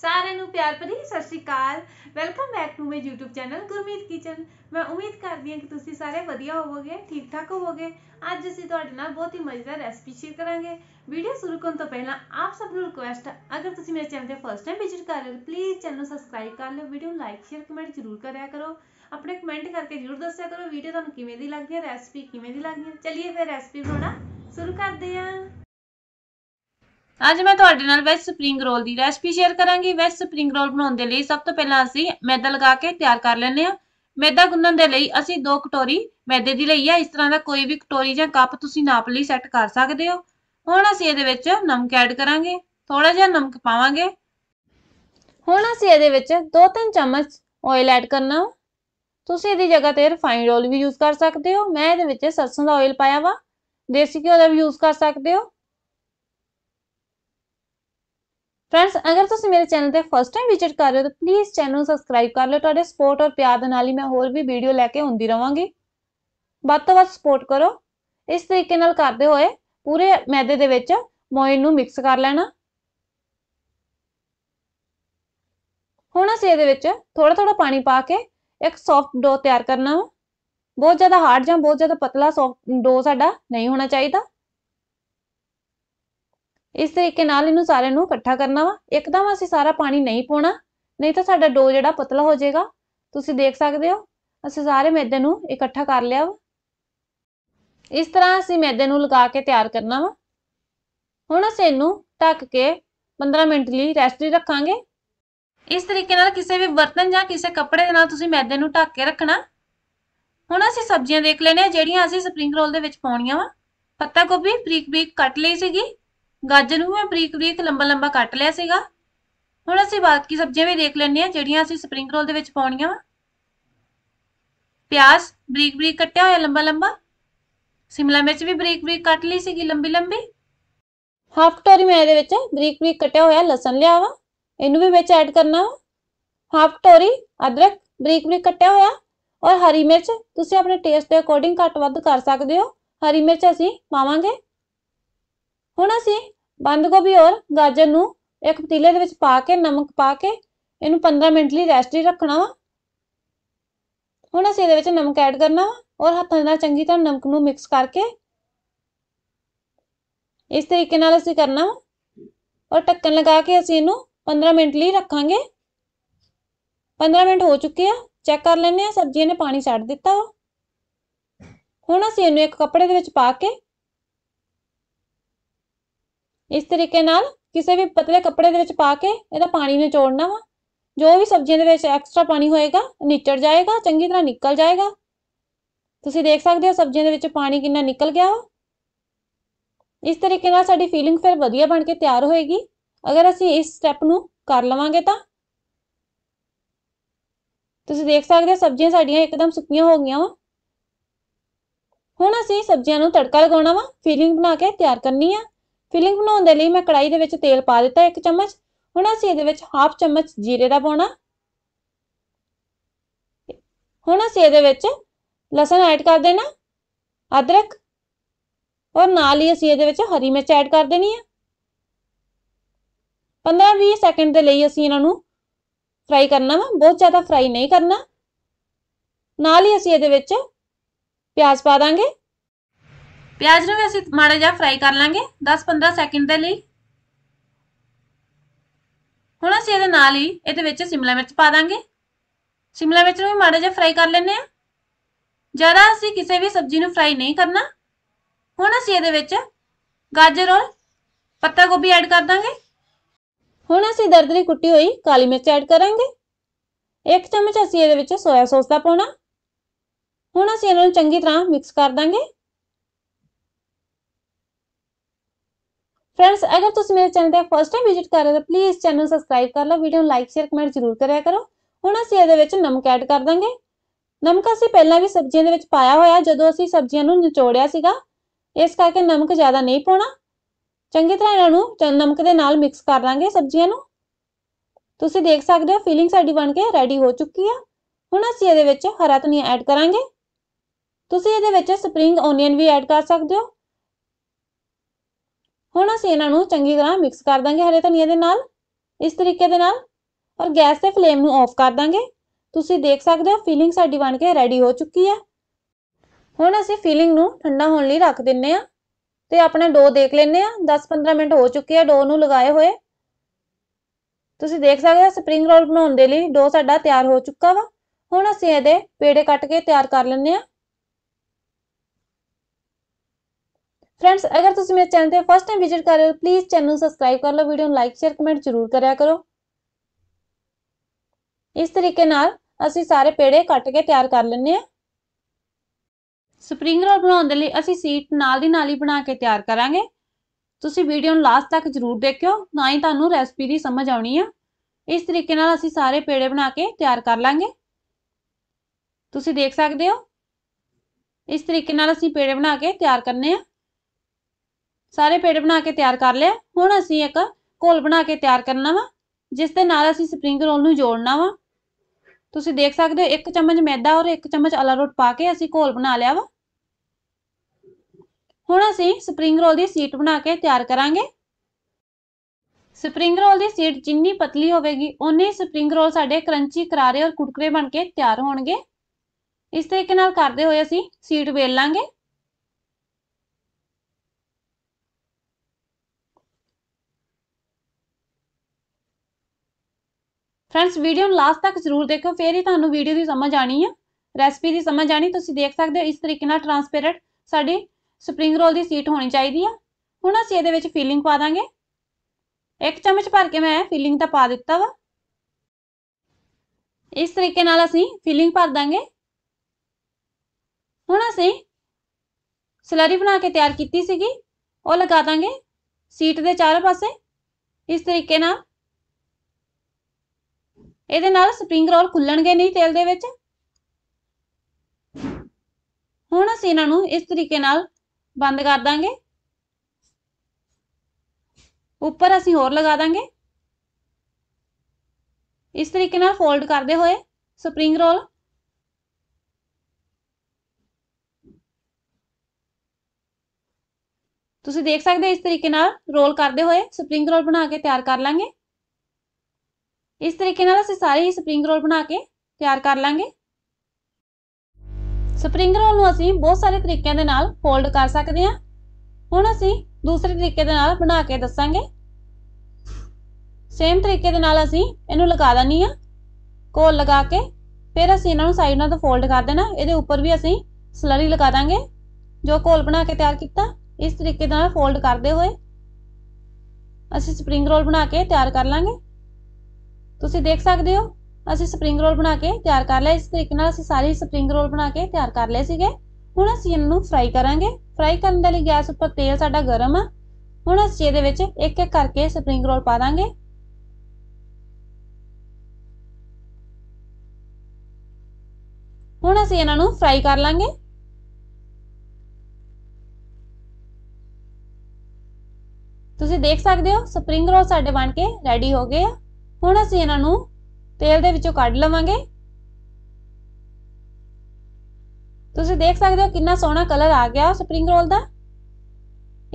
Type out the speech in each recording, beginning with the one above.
ਸਾਰਿਆਂ ਨੂੰ ਪਿਆਰ ਭਰੀ ਸਤਿ ਸ਼੍ਰੀ ਅਕਾਲ welcome back to my YouTube channel Gurmeet kitchen ਮੈਂ ਉਮੀਦ ਕਰਦੀ ਹਾਂ ਕਿ ਤੁਸੀਂ ਸਾਰੇ ਵਧੀਆ ਹੋਵੋਗੇ ਠੀਕ ਠਾਕ ਹੋਵੋਗੇ ਅੱਜ ਅਸੀਂ ਤੁਹਾਡੇ ਨਾਲ ਬਹੁਤ ਹੀ ਮਜ਼ੇਦਾਰ ਰੈਸਪੀ ਸ਼ੇਅਰ ਕਰਾਂਗੇ ਵੀਡੀਓ ਸ਼ੁਰੂ ਕਰਨ ਤੋਂ ਪਹਿਲਾਂ ਆਪ ਸਭ ਨੂੰ ਰਿਕੁਐਸਟ ਹੈ ਅਗਰ ਤੁਸੀਂ ਮੇਰੇ ਚੈਨਲ ਤੇ ਫਸਟ ਟਾਈਮ ਵਿਜ਼ਿਟ ਕਰ ਰਹੇ ਹੋ ਪਲੀਜ਼ ਚੈਨਲ ਨੂੰ ਸਬਸਕ੍ਰਾਈਬ ਕਰ ਲਿਓ ਵੀਡੀਓ ਨੂੰ ਲਾਈਕ ਸ਼ੇਅਰ ਕਮੈਂਟ ਜ਼ਰੂਰ ਕਰਿਆ ਕਰੋ ਆਪਣੇ ਕਮੈਂਟ ਕਰਕੇ ਜ਼ਰੂਰ ਦੱਸਿਆ ਕਰੋ ਵੀਡੀਓ ਤੁਹਾਨੂੰ ਕਿਵੇਂ ਦੀ ਲੱਗਦੀ ਹੈ ਰੈਸਪੀ ਕਿਵੇਂ ਦੀ ਲੱਗਦੀ ਹੈ ਚਲਿਏ ਫਿਰ ਰੈਸਪੀ ਬਣਾਉਣਾ ਸ਼ੁਰੂ ਕਰਦੇ ਹਾਂ ਅੱਜ ਮੈਂ ਤੁਹਾਡੇ ਨਾਲ ਵੈਜ ਸਪ੍ਰਿੰਗ ਰੋਲ ਦੀ ਰੈਸਪੀ ਸ਼ੇਅਰ ਕਰਾਂਗੀ ਵੈਜ ਸਪ੍ਰਿੰਗ ਰੋਲ ਬਣਾਉਣ ਦੇ ਲਈ ਸਭ ਤੋਂ ਪਹਿਲਾਂ ਅਸੀਂ ਮੈਦਾ ਲਗਾ ਕੇ ਤਿਆਰ ਕਰ ਲੈਨੇ ਆ ਮੈਦਾ ਗੁੰਨਣ ਦੇ ਲਈ ਅਸੀਂ 2 ਕਟੋਰੀ ਮੈਦੇ ਦੀ ਲਈ ਹੈ ਇਸ ਤਰ੍ਹਾਂ ਦਾ ਕੋਈ ਵੀ ਕਟੋਰੀ ਜਾਂ ਕੱਪ ਤੁਸੀਂ ਨਾਪ ਲਈ ਸੈੱਟ ਕਰ ਸਕਦੇ ਹੋ ਹੁਣ ਅਸੀਂ ਇਹਦੇ ਵਿੱਚ ਨਮਕ ਐਡ ਕਰਾਂਗੇ ਥੋੜਾ ਜਿਹਾ ਨਮਕ ਪਾਵਾਂਗੇ ਹੁਣ ਅਸੀਂ ਇਹਦੇ ਵਿੱਚ 2-3 ਚਮਚ ਆਇਲ ਐਡ ਕਰਨਾ ਤੁਸੀਂ ਇਹਦੀ ਜਗ੍ਹਾ ਤੇ ਰਿਫਾਈਨਡ ਆਇਲ ਵੀ ਯੂਜ਼ ਕਰ ਸਕਦੇ ਹੋ ਮੈਂ ਇਹਦੇ ਵਿੱਚ ਸਰਸੋਂ ਦਾ ਆਇਲ ਪਾਇਆ ਵਾ ਦੇਸੀ ਘਿਓ ਦਾ ਵੀ ਯੂਜ਼ ਕਰ ਸਕਦੇ ਹੋ ਫਰੈਂਡਸ ਅਗਰ ਤੁਸੀਂ ਮੇਰੇ ਚੈਨਲ ਤੇ ਫਸਟ ਟਾਈਮ ਵਿਜ਼ਿਟ ਕਰ ਰਹੇ ਹੋ ਤਾਂ ਪਲੀਜ਼ ਚੈਨਲ ਨੂੰ ਸਬਸਕ੍ਰਾਈਬ ਕਰ ਲਓ ਤੁਹਾਡੇ ਸਪੋਰਟ ਔਰ ਪਿਆਰ ਦੇ ਨਾਲ ਹੀ ਮੈਂ ਹੋਰ ਵੀ ਵੀਡੀਓ ਲੈ ਕੇ ਆਉਂਦੀ ਰਵਾਂਗੀ ਵੱਧ ਤੋਂ ਵੱਧ ਸਪੋਰਟ ਕਰੋ ਇਸ ਤਰੀਕੇ ਨਾਲ ਕਰਦੇ ਹੋਏ ਪੂਰੇ ਮੈਦੇ ਦੇ ਵਿੱਚ ਮੋਇਨ ਨੂੰ ਮਿਕਸ ਕਰ ਲੈਣਾ ਹੁਣ ਅਸੀਂ ਇਹਦੇ ਵਿੱਚ ਥੋੜਾ ਥੋੜਾ ਪਾਣੀ ਪਾ ਕੇ ਇੱਕ ਸੌਫਟ ਡੋ ਤਿਆਰ ਕਰਨਾ ਬਹੁਤ ਜ਼ਿਆਦਾ ਹਾਰਡ ਜਾਂ ਬਹੁਤ ਜ਼ਿਆਦਾ ਪਤਲਾ ਸੌਫਟ ਡੋ ਸਾਡਾ ਨਹੀਂ ਹੋਣਾ ਚਾਹੀਦਾ ਇਸ ਤਰੀਕੇ ਨਾਲ ਇਹਨੂੰ ਸਾਰਿਆਂ ਨੂੰ ਇਕੱਠਾ ਕਰਨਾ ਵਾ ਇੱਕਦਮ ਅਸੀਂ ਸਾਰਾ ਪਾਣੀ ਨਹੀਂ ਪਾਉਣਾ ਨਹੀਂ ਤਾਂ ਸਾਡਾ ਡੋ ਜਿਹੜਾ ਪਤਲਾ ਹੋ ਜਾਏਗਾ ਤੁਸੀਂ ਦੇਖ ਸਕਦੇ ਹੋ ਅਸੀਂ ਸਾਰੇ ਮੈਦੇ ਨੂੰ ਇਕੱਠਾ ਕਰ ਲਿਆ ਵਾ ਇਸ ਤਰ੍ਹਾਂ ਅਸੀਂ ਮੈਦੇ ਨੂੰ ਲਗਾ ਕੇ ਤਿਆਰ ਕਰਨਾ ਵਾ ਹੁਣ ਅਸੀਂ ਇਹਨੂੰ ਢੱਕ ਕੇ 15 ਮਿੰਟ ਲਈ ਰੈਸਟ ਲਈ ਰੱਖਾਂਗੇ ਇਸ ਤਰੀਕੇ ਨਾਲ ਕਿਸੇ ਵੀ ਬਰਤਨ ਜਾਂ ਕਿਸੇ ਕੱਪੜੇ ਦੇ ਨਾਲ ਤੁਸੀਂ ਮੈਦੇ ਨੂੰ ਢੱਕ ਕੇ ਰੱਖਣਾ ਹੁਣ ਅਸੀਂ ਸਬਜ਼ੀਆਂ ਦੇਖ ਲੈਣੇ ਜਿਹੜੀਆਂ ਅਸੀਂ ਸਪ੍ਰਿੰਗ ਰੋਲ ਦੇ ਵਿੱਚ ਪਾਉਣੀਆਂ ਵਾ ਪੱਤਾ ਗੋਭੀ ਬਰੀਕ ਬਰੀਕ ਕੱਟ ਲਈ ਸੀਗੀ ਗਾਜਰ ਨੂੰ ਮੈਂ ਬਰੀਕ ਬਰੀਕ ਲੰਬਾ ਲੰਬਾ ਕੱਟ ਲਿਆ ਸੀਗਾ ਹੁਣ ਅਸੀਂ ਬਾਕੀ ਸਬਜ਼ੀਆਂ ਵੀ ਦੇਖ ਲੈਣੇ ਆ ਜਿਹੜੀਆਂ ਅਸੀਂ ਸਪਰਿੰਗ ਰੋਲ ਦੇ ਵਿੱਚ ਪਾਉਣੀਆਂ ਵਾ ਪਿਆਜ਼ ਬਰੀਕ ਬਰੀਕ ਕੱਟਿਆ ਹੋਇਆ ਲੰਬਾ ਲੰਬਾ ਸਿਮਲਾ ਮਿਰਚ ਵੀ ਬਰੀਕ ਬਰੀਕ ਕੱਟ ਲਈ ਸੀਗੀ ਲੰਬੀ ਲੰਬੀ ਹਾਫ ਟੋਰੀ ਮੈਂ ਇਹਦੇ ਵਿੱਚ ਬਰੀਕ ਬਰੀਕ ਕੱਟਿਆ ਹੋਇਆ ਲਸਣ ਲਿਆ ਵਾ ਇਹਨੂੰ ਵੀ ਵਿੱਚ ਐਡ ਕਰਨਾ ਵਾ ਹਾਫ ਟੋਰੀ ਅਦਰਕ ਬਰੀਕ ਬਰੀਕ ਕੱਟਿਆ ਹੋਇਆ ਔਰ ਹਰੀ ਮਿਰਚ ਤੁਸੀਂ ਆਪਣੇ ਟੇਸਟ ਦੇ ਅਕੋਰਡਿੰਗ ਘੱਟ ਵੱਧ ਕਰ ਸਕਦੇ ਹੋ ਹਰੀ ਮਿਰਚ ਅਸੀਂ ਪਾਵਾਂਗੇ ਹੁਣ ਅਸੀਂ ਬੰਦ ਗੋਭੀ ਔਰ ਗਾਜਰ ਨੂੰ ਇੱਕ ਪਤੀਲੇ ਦੇ ਵਿੱਚ ਪਾ ਕੇ ਨਮਕ ਪਾ ਕੇ ਇਹਨੂੰ 15 ਮਿੰਟ ਲਈ ਰੈਸਟ ਹੀ ਰੱਖਣਾ ਵਾ ਹੁਣ ਅਸੀਂ ਇਹਦੇ ਵਿੱਚ ਨਮਕ ਐਡ ਕਰਨਾ ਔਰ ਹੱਥਾਂ ਨਾਲ ਚੰਗੀ ਤਰ੍ਹਾਂ ਨਮਕ ਨੂੰ ਮਿਕਸ ਕਰਕੇ ਇਸ ਤਰੀਕੇ ਨਾਲ ਅਸੀਂ ਕਰਨਾ ਔਰ ਢੱਕਣ ਲਗਾ ਕੇ ਅਸੀਂ ਇਹਨੂੰ 15 ਮਿੰਟ ਲਈ ਰੱਖਾਂਗੇ 15 ਮਿੰਟ ਹੋ ਚੁੱਕੇ ਆ ਚੈੱਕ ਕਰ ਲੈਨੇ ਆ ਸਬਜ਼ੀ ਨੇ ਪਾਣੀ ਛੱਡ ਦਿੱਤਾ ਹੁਣ ਅਸੀਂ ਇਹਨੂੰ ਇੱਕ ਕੱਪੜੇ ਦੇ ਵਿੱਚ ਪਾ ਕੇ ਇਸ ਤਰੀਕੇ ਨਾਲ ਕਿਸੇ ਵੀ ਪਤਲੇ ਕੱਪੜੇ ਦੇ ਵਿੱਚ ਪਾ ਕੇ ਇਹਦਾ ਪਾਣੀ ਨਿਚੋੜਨਾ ਵਾ ਜੋ ਵੀ ਸਬਜ਼ੀਆਂ ਦੇ ਵਿੱਚ ਐਕਸਟਰਾ ਪਾਣੀ ਹੋਏਗਾ ਨਿਚੜ ਜਾਏਗਾ ਚੰਗੀ ਤਰ੍ਹਾਂ ਨਿਕਲ ਜਾਏਗਾ ਤੁਸੀਂ ਦੇਖ ਸਕਦੇ ਹੋ ਸਬਜ਼ੀਆਂ ਦੇ ਵਿੱਚ ਪਾਣੀ ਕਿੰਨਾ ਨਿਕਲ ਗਿਆ ਵਾ ਇਸ ਤਰੀਕੇ ਨਾਲ ਸਾਡੀ ਫੀਲਿੰਗ ਫਿਰ ਵਧੀਆ ਬਣ ਕੇ ਤਿਆਰ ਹੋਏਗੀ ਅਗਰ ਅਸੀਂ ਇਸ ਸਟੈਪ ਨੂੰ ਕਰ ਲਵਾਂਗੇ ਤਾਂ ਤੁਸੀਂ ਦੇਖ ਸਕਦੇ ਹੋ ਸਬਜ਼ੀਆਂ ਸਾਡੀਆਂ ਇੱਕਦਮ ਸੁੱਕੀਆਂ ਹੋ ਗਈਆਂ ਵਾ ਹੁਣ ਅਸੀਂ ਸਬਜ਼ੀਆਂ ਨੂੰ ਤੜਕਾ ਲਗਾਉਣਾ ਵਾ ਫੀਲਿੰਗ ਬਣਾ ਕੇ ਤਿਆਰ ਕਰਨੀ ਆ ਫਿਲਿੰਗ ਬਣਾਉਣ ਦੇ ਲਈ ਮੈਂ ਕੜਾਈ ਦੇ ਵਿੱਚ ਤੇਲ ਪਾ ਦਿੱਤਾ ਇੱਕ ਚਮਚ ਹੁਣ ਅਸੀਂ ਇਹਦੇ ਵਿੱਚ ਹਾਫ ਚਮਚ ਜੀਰੇ ਦਾ ਪਾਉਣਾ ਹੁਣ ਅਸੀਂ ਇਹਦੇ ਵਿੱਚ ਲਸਣ ਐਡ ਕਰ ਦੇਣਾ ਅਦਰਕ ਔਰ ਨਾਲ ਹੀ ਅਸੀਂ ਇਹਦੇ ਵਿੱਚ ਹਰੀ ਮਿਰਚ ਐਡ ਕਰ ਦੇਣੀ ਹੈ 15-20 ਸੈਕਿੰਡ ਦੇ ਲਈ ਅਸੀਂ ਇਹਨਾਂ ਨੂੰ ਫਰਾਈ ਕਰਨਾ ਵਾ ਬਹੁਤ ਜ਼ਿਆਦਾ ਫਰਾਈ ਨਹੀਂ ਕਰਨਾ ਨਾਲ ਹੀ ਅਸੀਂ ਇਹਦੇ ਵਿੱਚ ਪਿਆਜ਼ ਪਾ ਦਾਂਗੇ ਪਿਆਜ਼ ਨੂੰ ਵੀ ਅਸੀਂ ਮਾੜਾ ਜਿਹਾ ਫਰਾਈ ਕਰ ਲਾਂਗੇ 10-15 ਸੈਕਿੰਡ ਦੇ ਲਈ ਹੁਣ ਅਸੀਂ ਇਹਦੇ ਨਾਲ ਹੀ ਇਹਦੇ ਵਿੱਚ ਸ਼ਿਮਲਾ ਮਿਰਚ ਪਾ ਦਾਂਗੇ ਸ਼ਿਮਲਾ ਮਿਰਚ ਨੂੰ ਵੀ ਮਾੜਾ ਜਿਹਾ ਫਰਾਈ ਕਰ ਲੈਣੇ ਆ ਜ਼ਿਆਦਾ ਅਸੀਂ ਕਿਸੇ ਵੀ ਸਬਜ਼ੀ ਨੂੰ ਫਰਾਈ ਨਹੀਂ ਕਰਨਾ ਹੁਣ ਅਸੀਂ ਇਹਦੇ ਵਿੱਚ ਗਾਜਰ ਔਰ ਪੱਤਾ ਗੋਭੀ ਐਡ ਕਰ ਦਾਂਗੇ ਹੁਣ ਅਸੀਂ ਦਰਦਰੀ ਕੁੱਟੀ ਹੋਈ ਕਾਲੀ ਮਿਰਚ ਐਡ ਕਰਾਂਗੇ ਇੱਕ ਚਮਚ ਅਸੀਂ ਇਹਦੇ ਵਿੱਚ ਸੋਇਆ ਸੌਸ ਦਾ ਪਾਉਣਾ ਹੁਣ ਅਸੀਂ ਇਹਨੂੰ ਚੰਗੀ ਤਰ੍ਹਾਂ ਮਿਕਸ ਕਰ ਦਾਂਗੇ ਫਰੈਂਡਸ ਅਗਰ ਤੁਸੀਂ ਮੇਰੇ ਚੈਨਲ ਤੇ ਫਸਟ ਟਾਈਮ ਵਿਜ਼ਿਟ ਕਰ ਰਹੇ ਹੋ ਪਲੀਜ਼ ਚੈਨਲ ਸਬਸਕ੍ਰਾਈਬ ਕਰ ਲਓ ਵੀਡੀਓ ਨੂੰ ਲਾਈਕ ਸ਼ੇਅਰ ਕਮੈਂਟ ਜ਼ਰੂਰ ਕਰਿਆ ਕਰੋ ਹੁਣ ਅਸੀਂ ਇਹਦੇ ਵਿੱਚ ਨਮਕ ਐਡ ਕਰ ਦਾਂਗੇ ਨਮਕ ਅਸੀਂ ਪਹਿਲਾਂ ਵੀ ਸਬਜ਼ੀਆਂ ਦੇ ਵਿੱਚ ਪਾਇਆ ਹੋਇਆ ਜਦੋਂ ਅਸੀਂ ਸਬਜ਼ੀਆਂ ਨੂੰ ਨਿਚੋੜਿਆ ਸੀਗਾ ਇਸ ਕਰਕੇ ਨਮਕ ਜ਼ਿਆਦਾ ਨਹੀਂ ਪਾਉਣਾ ਚੰਗੀ ਤਰ੍ਹਾਂ ਇਹਨਾਂ ਨੂੰ ਨਮਕ ਦੇ ਨਾਲ ਮਿਕਸ ਕਰ ਲਾਂਗੇ ਸਬਜ਼ੀਆਂ ਨੂੰ ਤੁਸੀਂ ਦੇਖ ਸਕਦੇ ਹੋ ਫੀਲਿੰਗ ਸਾਡੀ ਬਣ ਕੇ ਰੈਡੀ ਹੋ ਚੁੱਕੀ ਆ ਹੁਣ ਅਸੀਂ ਇਹਦੇ ਵਿੱਚ ਹਰਾ ਧਨੀਆ ਐਡ ਕਰਾਂਗੇ ਤੁਸੀਂ ਇਹਦੇ ਵਿੱਚ ਸਪ੍ਰਿੰਗ ਓਨੀਅਨ ਵੀ ਐਡ ਕਰ ਸਕਦੇ ਹੋ ਹੁਣ ਅਸੀਂ ਇਹਨਾਂ ਨੂੰ ਚੰਗੀ ਤਰ੍ਹਾਂ ਮਿਕਸ ਕਰ ਦਾਂਗੇ ਹਰੇ ਧਨੀਏ ਦੇ ਨਾਲ ਇਸ ਤਰੀਕੇ ਦੇ ਨਾਲ ਔਰ ਗੈਸ ਤੇ ਫਲੇਮ ਨੂੰ ਆਫ ਕਰ ਦਾਂਗੇ ਤੁਸੀਂ ਦੇਖ ਸਕਦੇ ਹੋ ਫੀਲਿੰਗ ਸਾਡੀ ਬਣ ਕੇ ਰੈਡੀ ਹੋ ਚੁੱਕੀ ਹੈ ਹੁਣ ਅਸੀਂ ਫੀਲਿੰਗ ਨੂੰ ਠੰਡਾ ਹੋਣ ਲਈ ਰੱਖ ਦਿੰਨੇ ਆ ਤੇ ਆਪਣਾ ਡੋ ਦੇਖ ਲੈਨੇ ਆ 10-15 ਮਿੰਟ ਹੋ ਚੁੱਕੇ ਆ ਡੋ ਨੂੰ ਲਗਾਏ ਹੋਏ ਤੁਸੀਂ ਦੇਖ ਸਕਦੇ ਹੋ ਸਪ੍ਰਿੰਗ ਰੋਲ ਬਣਾਉਣ ਦੇ ਲਈ ਡੋ ਸਾਡਾ ਤਿਆਰ ਹੋ ਚੁੱਕਾ ਵਾ ਹੁਣ ਅਸੀਂ ਇਹਦੇ ਪੇੜੇ ਕੱਟ ਕੇ ਤਿਆਰ ਕਰ ਲੈਨੇ ਆ ਫਰੈਂਡਸ ਅਗਰ ਤੁਸੀਂ ਮੇਰੇ ਚੈਨਲ ਤੇ ਫਸਟ ਟਾਈਮ ਵਿਜ਼ਿਟ ਕਰ ਰਹੇ ਹੋ ਪਲੀਜ਼ ਚੈਨਲ ਨੂੰ ਸਬਸਕ੍ਰਾਈਬ ਕਰ ਲਓ ਵੀਡੀਓ ਨੂੰ ਲਾਈਕ ਸ਼ੇਅਰ ਕਮੈਂਟ ਜ਼ਰੂਰ ਕਰਿਆ ਕਰੋ ਇਸ ਤਰੀਕੇ ਨਾਲ ਅਸੀਂ ਸਾਰੇ ਪੇੜੇ ਕੱਟ ਕੇ ਤਿਆਰ ਕਰ ਲੈਣੇ ਆ ਸਪਰਿੰਗ ਰੋਲ ਬਣਾਉਣ ਦੇ ਲਈ ਅਸੀਂ ਸੀਟ ਨਾਲ ਦੀ ਨਾਲ ਹੀ ਬਣਾ ਕੇ ਤਿਆਰ ਕਰਾਂਗੇ ਤੁਸੀਂ ਵੀਡੀਓ ਨੂੰ ਲਾਸਟ ਤੱਕ ਜ਼ਰੂਰ ਦੇਖਿਓ ਨਾ ਹੀ ਤੁਹਾਨੂੰ ਰੈਸਪੀ ਦੀ ਸਮਝ ਆਉਣੀ ਆ ਇਸ ਤਰੀਕੇ ਨਾਲ ਅਸੀਂ ਸਾਰੇ ਪੇੜੇ ਬਣਾ ਕੇ ਤਿਆਰ ਕਰ ਲਾਂਗੇ ਤੁਸੀਂ ਦੇਖ ਸਕਦੇ ਹੋ ਇਸ ਤਰੀਕੇ ਨਾਲ ਅਸੀਂ ਪੇੜੇ ਬਣਾ ਕੇ ਤਿਆਰ ਕਰਨੇ ਆ ਸਾਰੇ ਪੇੜ ਬਣਾ ਕੇ ਤਿਆਰ ਕਰ ਲਿਆ ਹੁਣ ਅਸੀਂ ਇੱਕ ਘੋਲ ਬਣਾ ਕੇ ਤਿਆਰ ਕਰਨਾ ਵਾ ਜਿਸ ਦੇ ਨਾਲ ਅਸੀਂ ਸਪਰਿੰਗ ਰੋਲ ਨੂੰ ਜੋੜਨਾ ਵਾ ਤੁਸੀਂ ਦੇਖ ਸਕਦੇ ਹੋ ਇੱਕ ਚਮਚ ਮੈਦਾ ਔਰ ਇੱਕ ਚਮਚ ਅਲਾਰੋਟ ਪਾ ਕੇ ਅਸੀਂ ਘੋਲ ਬਣਾ ਲਿਆ ਵਾ ਹੁਣ ਅਸੀਂ ਸਪਰਿੰਗ ਰੋਲ ਦੀ ਸੀਟ ਬਣਾ ਕੇ ਤਿਆਰ ਕਰਾਂਗੇ ਸਪਰਿੰਗ ਰੋਲ ਦੀ ਸੀਟ ਜਿੰਨੀ ਪਤਲੀ ਹੋਵੇਗੀ ਉਨੇ ਸਪਰਿੰਗ ਰੋਲ ਸਾਡੇ ਕਰੰਚੀ ਕਰਾਰੇ ਔਰ ਕੁਰਕਰੇ ਬਣ ਕੇ ਤਿਆਰ ਹੋਣਗੇ ਇਸ ਤਰੀਕੇ ਨਾਲ ਕਰਦੇ ਹੋਏ ਅਸੀਂ ਸੀਟ ਵੇਲ ਲਾਂਗੇ ਫਰੈਂਡਸ ਵੀਡੀਓ ਨੂੰ ਲਾਸਟ ਤੱਕ ਜ਼ਰੂਰ ਦੇਖੋ ਫੇਰ ਹੀ ਤੁਹਾਨੂੰ ਵੀਡੀਓ ਦੀ ਸਮਝ ਆਣੀ ਆ ਰੈਸਪੀ ਦੀ ਸਮਝ ਆਣੀ ਤੁਸੀਂ ਦੇਖ ਸਕਦੇ ਹੋ ਇਸ ਤਰੀਕੇ ਨਾਲ ਟ੍ਰਾਂਸਪੇਰੈਂਟ ਸਾਡੀ ਸਪ੍ਰਿੰਗ ਰੋਲ ਦੀ ਸੀਟ ਹੋਣੀ ਚਾਹੀਦੀ ਆ ਹੁਣ ਅਸੀਂ ਇਹਦੇ ਵਿੱਚ ਫਿਲਿੰਗ ਪਾ ਦਾਂਗੇ ਇੱਕ ਚਮਚ ਭਰ ਕੇ ਮੈਂ ਫਿਲਿੰਗ ਤਾਂ ਪਾ ਦਿੱਤਾ ਵਾ ਇਸ ਤਰੀਕੇ ਨਾਲ ਅਸੀਂ ਫਿਲਿੰਗ ਭਰ ਦਾਂਗੇ ਹੁਣ ਅਸੀਂ ਸਲਰੀ ਬਣਾ ਕੇ ਤਿਆਰ ਕੀਤੀ ਸੀਗੀ ਉਹ ਲਗਾ ਦਾਂਗੇ ਸੀਟ ਦੇ ਚਾਰੇ ਪਾਸੇ ਇਸ ਤਰੀਕੇ ਨਾਲ ਇਹਦੇ ਨਾਲ ਸਪ੍ਰਿੰਗ ਰੋਲ ਖੁੱਲਣਗੇ ਨਹੀਂ ਤੇਲ ਦੇ ਵਿੱਚ ਹੁਣ ਅਸੀਂ ਇਹਨਾਂ ਨੂੰ ਇਸ ਤਰੀਕੇ ਨਾਲ ਬੰਦ ਕਰ ਦਾਂਗੇ ਉੱਪਰ ਅਸੀਂ ਹੋਰ ਲਗਾ ਦਾਂਗੇ ਇਸ ਤਰੀਕੇ ਨਾਲ ਫੋਲਡ ਕਰਦੇ ਹੋਏ ਸਪ੍ਰਿੰਗ ਰੋਲ ਤੁਸੀਂ ਦੇਖ ਸਕਦੇ ਇਸ ਤਰੀਕੇ ਨਾਲ ਰੋਲ ਕਰਦੇ ਹੋਏ ਸਪ੍ਰਿੰਗ ਰੋਲ ਬਣਾ ਕੇ ਤਿਆਰ ਕਰ ਲਾਂਗੇ ਇਸ ਤਰੀਕੇ ਨਾਲ ਅਸੀਂ ਸਾਰੇ ਹੀ ਸਪ੍ਰਿੰਗ ਰੋਲ ਬਣਾ ਕੇ ਤਿਆਰ ਕਰ ਲਾਂਗੇ ਸਪ੍ਰਿੰਗ ਰੋਲ ਨੂੰ ਅਸੀਂ ਬਹੁਤ ਸਾਰੇ ਤਰੀਕਿਆਂ ਦੇ ਨਾਲ ਫੋਲਡ ਕਰ ਸਕਦੇ ਹਾਂ ਹੁਣ ਅਸੀਂ ਦੂਸਰੇ ਤਰੀਕੇ ਦੇ ਨਾਲ ਬਣਾ ਕੇ ਦੱਸਾਂਗੇ ਸੇਮ ਤਰੀਕੇ ਦੇ ਨਾਲ ਅਸੀਂ ਇਹਨੂੰ ਲਗਾ ਦਾਨੀ ਆ ਕੋਲ ਲਗਾ ਕੇ ਫਿਰ ਅਸੀਂ ਇਹਨਾਂ ਨੂੰ ਸਾਈਡ ਨਾਲ ਤੋਂ ਫੋਲਡ ਕਰ ਦੇਣਾ ਇਹਦੇ ਉੱਪਰ ਵੀ ਅਸੀਂ ਸਲਰੀ ਲਗਾ ਦਾਂਗੇ ਜੋ ਕੋਲ ਬਣਾ ਕੇ ਤਿਆਰ ਕੀਤਾ ਇਸ ਤਰੀਕੇ ਨਾਲ ਫੋਲਡ ਕਰਦੇ ਹੋਏ ਅਸੀਂ ਸਪ੍ਰਿੰਗ ਰੋਲ ਬਣਾ ਕੇ ਤਿਆਰ ਕਰ ਲਾਂਗੇ ਤੁਸੀਂ ਦੇਖ ਸਕਦੇ ਹੋ ਅਸੀਂ ਸਪ੍ਰਿੰਗ ਰੋਲ ਬਣਾ ਕੇ ਤਿਆਰ ਕਰ ਲਿਆ ਇਸ ਤਰੀਕੇ ਨਾਲ ਅਸੀਂ ਸਾਰੇ ਸਪ੍ਰਿੰਗ ਰੋਲ ਬਣਾ ਕੇ ਤਿਆਰ ਕਰ ਲਏ ਸੀਗੇ ਹੁਣ ਅਸੀਂ ਇਹਨਾਂ ਨੂੰ ਫਰਾਈ ਕਰਾਂਗੇ ਫਰਾਈ ਕਰਨ ਦੇ ਲਈ ਗੈਸ ਉੱਪਰ ਤੇਲ ਸਾਡਾ ਗਰਮ ਆ ਹੁਣ ਅਸੀਂ ਇਹਦੇ ਵਿੱਚ ਇੱਕ ਇੱਕ ਕਰਕੇ ਸਪ੍ਰਿੰਗ ਰੋਲ ਪਾ ਦਾਂਗੇ ਹੁਣ ਅਸੀਂ ਇਹਨਾਂ ਨੂੰ ਫਰਾਈ ਕਰ ਲਾਂਗੇ ਤੁਸੀਂ ਦੇਖ ਸਕਦੇ ਹੋ ਸਪ੍ਰਿੰਗ ਰੋਲ ਸਾਡੇ ਬਣ ਕੇ ਰੈਡੀ ਹੋ ਗਏ ਆ ਹੁਣ ਅਸੀਂ ਇਹਨਾਂ ਨੂੰ ਤੇਲ ਦੇ ਵਿੱਚੋਂ ਕੱਢ ਲਵਾਂਗੇ ਤੁਸੀਂ ਦੇਖ ਸਕਦੇ ਹੋ ਕਿੰਨਾ ਸੋਹਣਾ ਕਲਰ ਆ ਗਿਆ ਸਪ੍ਰਿੰਗ ਰੋਲ ਦਾ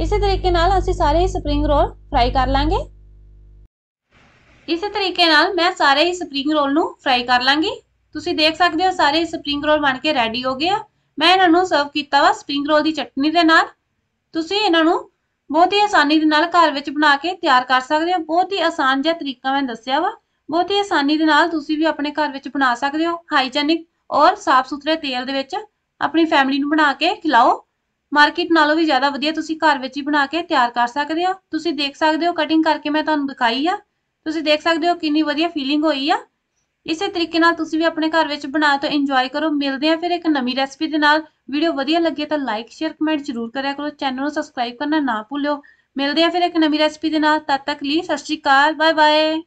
ਇਸੇ ਤਰੀਕੇ ਨਾਲ ਅਸੀਂ ਸਾਰੇ ਹੀ ਸਪ੍ਰਿੰਗ ਰੋਲ ਫਰਾਈ ਕਰ ਲਾਂਗੇ ਇਸੇ ਤਰੀਕੇ ਨਾਲ ਮੈਂ ਸਾਰੇ ਹੀ ਸਪ੍ਰਿੰਗ ਰੋਲ ਨੂੰ ਫਰਾਈ ਕਰ ਲਾਂਗੀ ਤੁਸੀਂ ਦੇਖ ਸਕਦੇ ਹੋ ਸਾਰੇ ਸਪ੍ਰਿੰਗ ਰੋਲ ਬਣ ਕੇ ਰੈਡੀ ਹੋ ਗਏ ਆ ਮੈਂ ਇਹਨਾਂ ਨੂੰ ਸਰਵ ਕੀਤਾ ਵਾ ਸਪ੍ਰਿੰਗ ਰੋਲ ਦੀ ਚਟਨੀ ਦੇ ਨਾਲ ਤੁਸੀਂ ਇਹਨਾਂ ਨੂੰ ਬਹੁਤ ਹੀ ਆਸਾਨੀ ਦੇ ਨਾਲ ਘਰ ਵਿੱਚ ਬਣਾ ਕੇ ਤਿਆਰ ਕਰ ਸਕਦੇ ਹੋ ਬਹੁਤ ਹੀ ਆਸਾਨ ਜਿਹਾ ਤਰੀਕਾ ਮੈਂ ਦੱਸਿਆ ਵਾ ਬਹੁਤ ਹੀ ਆਸਾਨੀ ਦੇ ਨਾਲ ਤੁਸੀਂ ਵੀ ਆਪਣੇ ਘਰ ਵਿੱਚ ਬਣਾ ਸਕਦੇ ਹੋ ਹਾਈਜੈਨਿਕ ਔਰ ਸਾਫ਼ ਸੁਥਰੇ ਤੇਲ ਦੇ ਵਿੱਚ ਆਪਣੀ ਫੈਮਿਲੀ ਨੂੰ ਬਣਾ ਕੇ ਖਿਲਾਓ ਮਾਰਕੀਟ ਨਾਲੋਂ ਵੀ ਜ਼ਿਆਦਾ ਵਧੀਆ ਤੁਸੀਂ ਘਰ ਵਿੱਚ ਹੀ ਬਣਾ ਕੇ ਤਿਆਰ ਕਰ ਸਕਦੇ ਹੋ ਤੁਸੀਂ ਦੇਖ ਸਕਦੇ ਹੋ ਕਟਿੰਗ ਕਰਕੇ ਮੈਂ ਤੁਹਾਨੂੰ ਦਿਖਾਈ ਆ ਤੁਸੀਂ ਦੇਖ ਸਕਦੇ ਹੋ ਕਿੰਨੀ ਵਧੀਆ ਫੀਲਿੰਗ ਹੋਈ ਆ ਇਸੇ ਤਰੀਕੇ ਨਾਲ ਤੁਸੀਂ ਵੀ ਆਪਣੇ ਘਰ ਵਿੱਚ ਬਣਾ ਤੋਂ ਇੰਜੋਏ ਕਰੋ ਮਿਲਦੇ ਆ ਫਿਰ ਇੱਕ ਨਵੀਂ ਰੈਸਪੀ ਦੇ ਨਾਲ ਵੀਡੀਓ ਵਧੀਆ ਲੱਗੇ ਤਾਂ ਲਾਈਕ ਸ਼ੇਅਰ ਕਮੈਂਟ ਜ਼ਰੂਰ ਕਰਿਆ ਕਰੋ ਚੈਨਲ ਨੂੰ ਸਬਸਕ੍ਰਾਈਬ ਕਰਨਾ ਨਾ ਭੁੱਲਿਓ ਮਿਲਦੇ ਆ ਫਿਰ ਇੱਕ ਨਵੀਂ ਰੈਸਪੀ ਦੇ ਨਾਲ ਤਦ ਤੱਕ ਲਈ ਸਤਿ ਸ਼੍ਰੀ ਅਕਾਲ ਬਾਏ ਬਾਏ